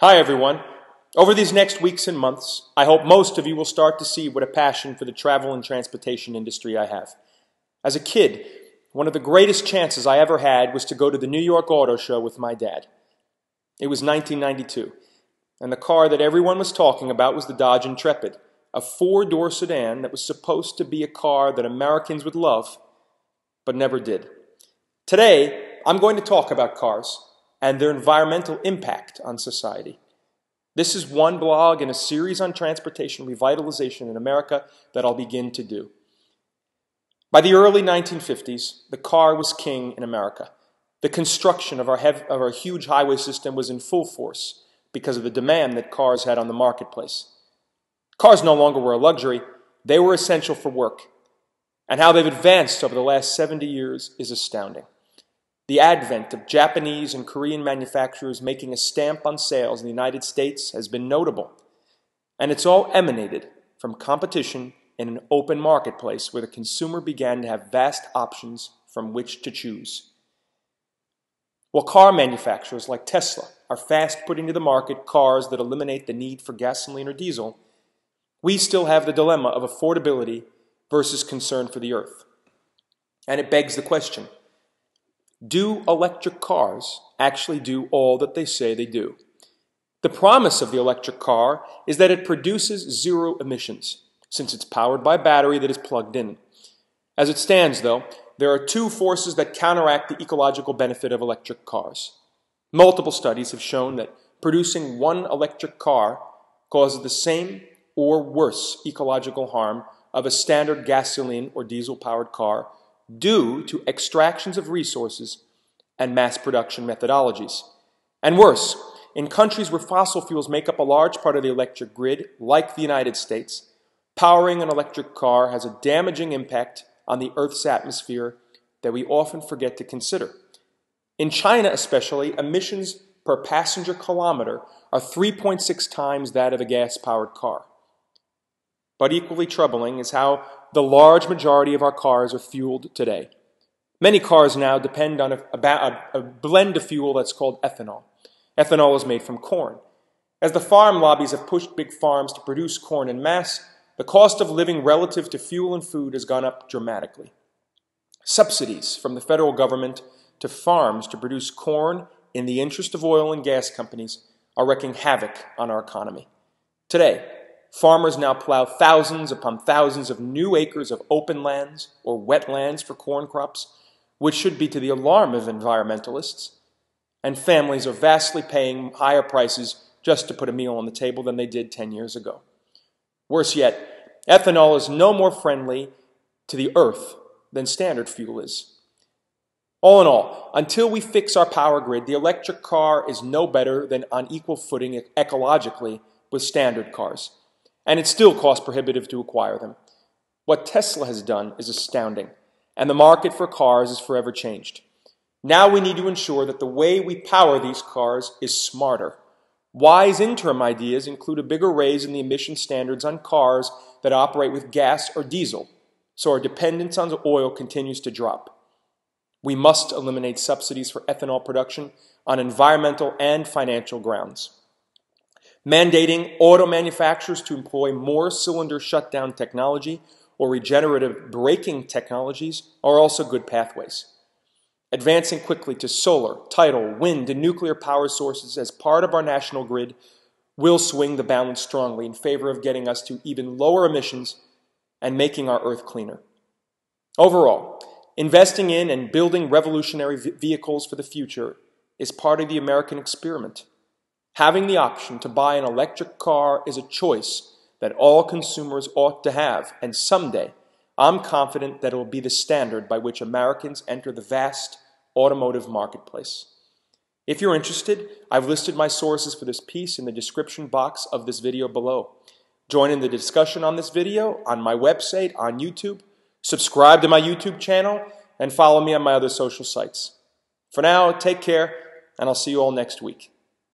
Hi, everyone. Over these next weeks and months, I hope most of you will start to see what a passion for the travel and transportation industry I have. As a kid, one of the greatest chances I ever had was to go to the New York Auto Show with my dad. It was 1992, and the car that everyone was talking about was the Dodge Intrepid, a four door sedan that was supposed to be a car that Americans would love, but never did. Today, I'm going to talk about cars and their environmental impact on society. This is one blog in a series on transportation revitalization in America that I'll begin to do. By the early 1950s, the car was king in America. The construction of our, heavy, of our huge highway system was in full force because of the demand that cars had on the marketplace. Cars no longer were a luxury, they were essential for work. And how they've advanced over the last 70 years is astounding. The advent of Japanese and Korean manufacturers making a stamp on sales in the United States has been notable, and it's all emanated from competition in an open marketplace where the consumer began to have vast options from which to choose. While car manufacturers like Tesla are fast putting to the market cars that eliminate the need for gasoline or diesel, we still have the dilemma of affordability versus concern for the earth. And it begs the question do electric cars actually do all that they say they do? The promise of the electric car is that it produces zero emissions, since it's powered by a battery that is plugged in. As it stands, though, there are two forces that counteract the ecological benefit of electric cars. Multiple studies have shown that producing one electric car causes the same or worse ecological harm of a standard gasoline or diesel powered car due to extractions of resources and mass production methodologies. And worse, in countries where fossil fuels make up a large part of the electric grid, like the United States, powering an electric car has a damaging impact on the Earth's atmosphere that we often forget to consider. In China, especially, emissions per passenger kilometer are 3.6 times that of a gas powered car. But equally troubling is how the large majority of our cars are fueled today. Many cars now depend on a, a, a, blend of fuel that's called ethanol. Ethanol is made from corn. As the farm lobbies have pushed big farms to produce corn in mass, the cost of living relative to fuel and food has gone up dramatically. Subsidies from the federal government to farms to produce corn in the interest of oil and gas companies are wreaking havoc on our economy. Today, Farmers now plow thousands upon thousands of new acres of open lands or wetlands for corn crops, which should be to the alarm of environmentalists. And families are vastly paying higher prices just to put a meal on the table than they did 10 years ago. Worse yet, ethanol is no more friendly to the earth than standard fuel is. All in all, until we fix our power grid, the electric car is no better than on equal footing ecologically with standard cars and it's still cost prohibitive to acquire them. What Tesla has done is astounding, and the market for cars is forever changed. Now we need to ensure that the way we power these cars is smarter. Wise interim ideas include a bigger raise in the emission standards on cars that operate with gas or diesel, so our dependence on oil continues to drop. We must eliminate subsidies for ethanol production on environmental and financial grounds mandating auto manufacturers to employ more cylinder shutdown technology or regenerative braking technologies are also good pathways. Advancing quickly to solar, tidal, wind, and nuclear power sources as part of our national grid will swing the balance strongly in favor of getting us to even lower emissions and making our Earth cleaner. Overall, investing in and building revolutionary vehicles for the future is part of the American experiment. Having the option to buy an electric car is a choice that all consumers ought to have, and someday I'm confident that it will be the standard by which Americans enter the vast automotive marketplace. If you're interested, I've listed my sources for this piece in the description box of this video below. Join in the discussion on this video, on my website, on YouTube, subscribe to my YouTube channel, and follow me on my other social sites. For now, take care, and I'll see you all next week.